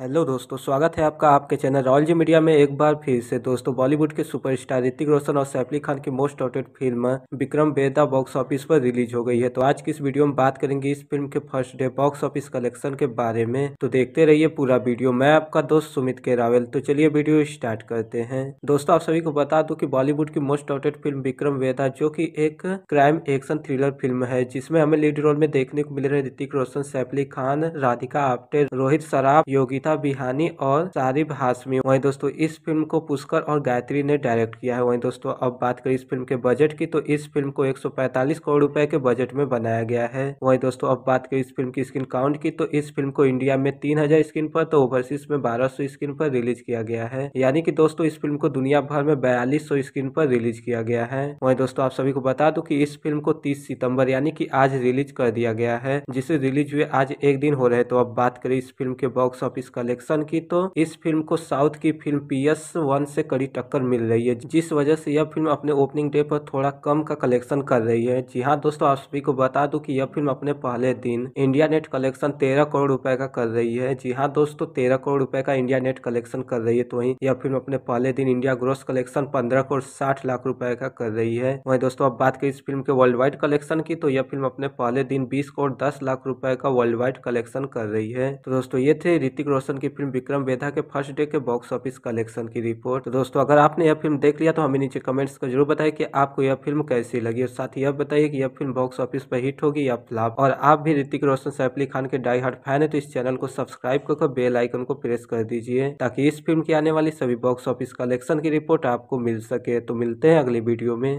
hello दोस्तों स्वागत है आपका आपके चैनल रॉयल जी मीडिया में एक बार फिर से दोस्तों बॉलीवुड के सुपरस्टार ऋतिक रोशन और सैफ अली खान की मोस्ट ऑटेड फिल्म विक्रम बेदा बॉक्स ऑफिस पर रिलीज हो गई है तो आज की इस वीडियो में बात करेंगे इस फिल्म के first day box office collection के बारे में तो देखते रहिए पूरा वीडियो मैं आपका दोस्त सुमित के रावल तो चलिए वीडियो स्टार्ट करते हैं दोस्तों आप सभी को बता दू की बॉलीवुड की most awaited film Vikram Vedha जो की एक क्राइम एक्शन थ्रिलर फिल्म है जिसमें हमें लीड रोल में देखने को मिल रहे ऋतिक रोशन सैफ अली खान राधिका आप्टे रोहित सराफ योगिता अमृता बिहानी और सारिब हाशमी वही दोस्तों इस फिल्म को पुष्कर और गायत्री ने डायरेक्ट किया है वही दोस्तों अब बात करें इस फिल्म के बजट की तो इस फिल्म को एक करोड़ रूपए के बजट में बनाया गया है वही दोस्तों अब बात करें इस फिल्म की स्क्रीन काउंट की तो इस फिल्म को इंडिया में तीन हजार स्क्रीन पर तो ओवरसीज में बारह सौ स्क्रीन पर रिलीज किया गया है यानी कि दोस्तों इस फिल्म को दुनिया भर में बयालीस सौ स्क्रीन पर रिलीज किया गया है वही दोस्तों आप सभी को बता दो की इस फिल्म को तीस सितम्बर यानी की आज रिलीज कर दिया गया है जिसे रिलीज हुए आज एक दिन हो रहे तो अब बात करें इस फिल्म के बॉक्स ऑफिस कलेक्शन की तो इस फिल्म को साउथ की फिल्म पी एस वन से कड़ी टक्कर मिल रही है जिस वजह से यह फिल्म अपने ओपनिंग डे पर थोड़ा कम का कलेक्शन कर रही है जी हाँ दोस्तों आप सभी को बता दूं कि यह फिल्म अपने पहले दिन इंडिया नेट कलेक्शन तेरह करोड़ रुपए का कर रही है जी हाँ दोस्तों तेरह करोड़ रुपए का इंडिया नेट कलेक्शन कर रही है तो वही यह फिल्म अपने पहले दिन इंडिया ग्रोस कलेक्शन पंद्रह करोड़ साठ लाख रुपए का कर रही है वही दोस्तों अब बात करें इस फिल्म के वर्ल्ड वाइड कलेक्शन की तो यह फिल्म अपने पहले दिन बीस करोड़ दस लाख रुपए का वर्ल्ड वाइड कलेक्शन कर रही है तो दोस्तों ये थे ऋतिक रोशन रोशन की फिल्म विक्रम वेधा के फर्स्ट डे के बॉक्स ऑफिस कलेक्शन की रिपोर्ट तो दोस्तों अगर आपने यह फिल्म देख लिया तो हमें नीचे कमेंट्स कर जरूर बताएं कि आपको यह फिल्म कैसी लगी और साथ ही यह बताइए कि यह फिल्म बॉक्स ऑफिस पर हिट होगी या फ्लॉप और आप भी ऋतिक रोशन सैफ अली खान के डाई हार्ट फैन है तो इस चैनल को सब्सक्राइब कर बेल आइकन को प्रेस कर दीजिए ताकि इस फिल्म की आने वाली सभी बॉक्स ऑफिस कलेक्शन की रिपोर्ट आपको मिल सके तो मिलते हैं अगले वीडियो में